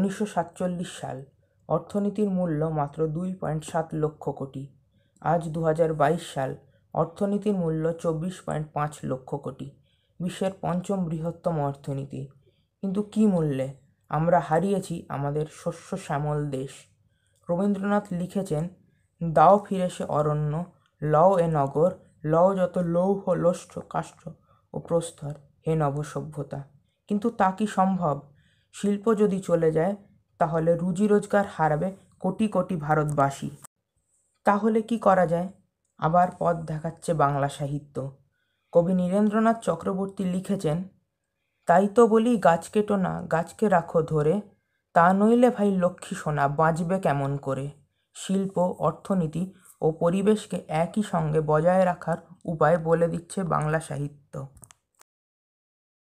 উনিশশো সাতচল্লিশ সাল অর্থনীতির মূল্য মাত্র দুই পয়েন্ট সাত লক্ষ কোটি আজ দু হাজার বাইশ সাল অর্থনীতির মূল্য চব্বিশ পয়েন্ট পাঁচ লক্ষ কোটি বিশ্বের পঞ্চম বৃহত্তম অর্থনীতি কিন্তু কী মূল্যে আমরা হারিয়েছি আমাদের শস্য শ্যামল দেশ রবীন্দ্রনাথ লিখেছেন দাও সে অরণ্য লও এ নগর লও যত লৌহ লষ্ঠ কাষ্ঠ ও প্রস্তর হে নবসভ্যতা কিন্তু তা কি সম্ভব শিল্প যদি চলে যায় তাহলে রুজি রোজগার হারাবে কোটি কোটি ভারতবাসী তাহলে কি করা যায় আবার পথ দেখাচ্ছে বাংলা সাহিত্য কবি নীরেন্দ্রনাথ চক্রবর্তী লিখেছেন তাই তো বলি গাছ কেটো না গাছকে রাখো ধরে তা নইলে ভাই লক্ষ্মী সোনা বাঁচবে কেমন করে শিল্প অর্থনীতি ও পরিবেশকে একই সঙ্গে বজায় রাখার উপায় বলে দিচ্ছে বাংলা সাহিত্য